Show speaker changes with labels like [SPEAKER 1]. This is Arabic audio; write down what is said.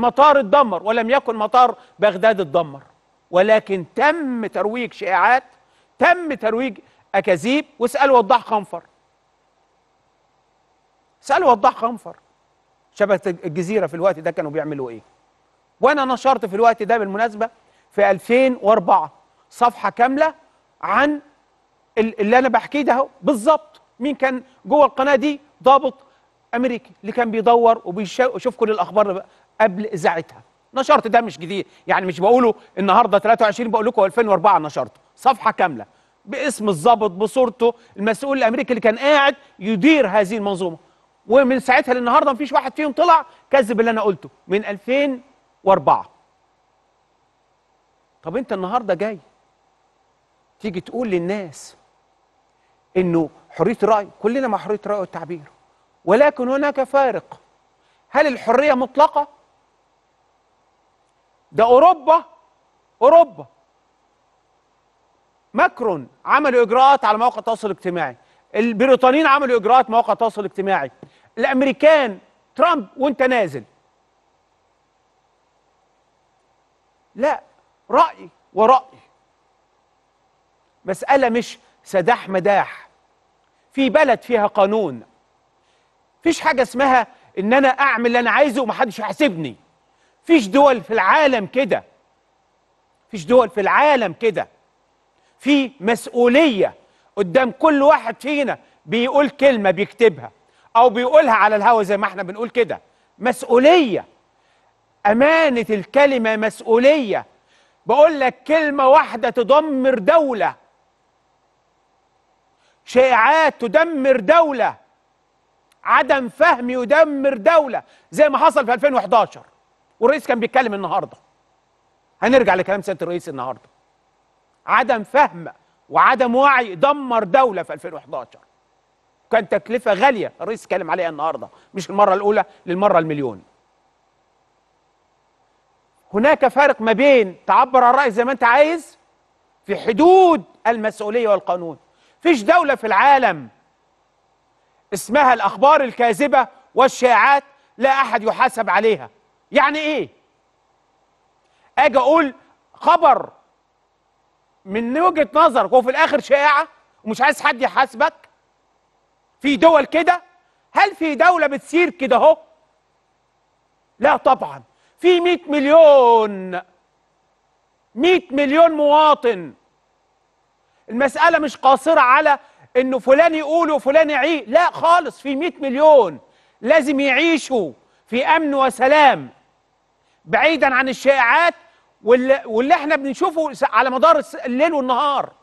[SPEAKER 1] مطار اتدمر ولم يكن مطار بغداد اتدمر ولكن تم ترويج شائعات تم ترويج اكاذيب واسال وضاح خنفر اسال وضاح خنفر شبكه الجزيره في الوقت ده كانوا بيعملوا ايه وانا نشرت في الوقت ده بالمناسبه في 2004 صفحه كامله عن اللي انا بحكيه ده بالظبط مين كان جوه القناه دي ضابط امريكي اللي كان بيدور وبيشوف كل الاخبار قبل اذاعتها نشرت ده مش جديد يعني مش بقوله النهارده 23 بقول لكم 2004 نشرته صفحه كامله باسم الضابط بصورته المسؤول الامريكي اللي كان قاعد يدير هذه المنظومه ومن ساعتها للنهارده مفيش واحد فيهم طلع كذب اللي انا قلته من 2004 طب انت النهارده جاي تيجي تقول للناس انه حريه الراي كلنا مع حريه الراي والتعبير ولكن هناك فارق هل الحرية مطلقة؟ ده أوروبا أوروبا ماكرون عملوا إجراءات على مواقع التواصل الاجتماعي البريطانيين عملوا إجراءات مواقع التواصل الاجتماعي الأمريكان ترامب وانت نازل لا رأي ورأي مسألة مش سداح مداح في بلد فيها قانون فيش حاجه اسمها ان انا اعمل اللي انا عايزه ومحدش يحاسبني فيش دول في العالم كده فيش دول في العالم كده في مسؤوليه قدام كل واحد فينا بيقول كلمه بيكتبها او بيقولها على الهوا زي ما احنا بنقول كده مسؤوليه امانه الكلمه مسؤوليه بقول لك كلمه واحده تدمر دوله شائعات تدمر دوله عدم فهم يدمر دولة زي ما حصل في 2011 والرئيس كان بيتكلم النهاردة هنرجع لكلام سيادة الرئيس النهاردة عدم فهم وعدم وعي دمر دولة في 2011 كان تكلفة غالية الرئيس اتكلم عليها النهاردة مش المرة الأولى للمرة المليون هناك فرق ما بين تعبر عن رأي زي ما أنت عايز في حدود المسؤولية والقانون فيش دولة في العالم اسمها الأخبار الكاذبة والشائعات لا أحد يحاسب عليها يعني إيه؟ أجي أقول خبر من وجهة نظرك وفي الآخر شائعة ومش عايز حد يحاسبك في دول كده هل في دولة بتسير كده أهو؟ لا طبعا في 100 مليون 100 مليون مواطن المسألة مش قاصرة على انه فلان يقول وفلان يعيش لا خالص في 100 مليون لازم يعيشوا في امن وسلام بعيدا عن الشائعات واللي, واللي احنا بنشوفه على مدار الليل والنهار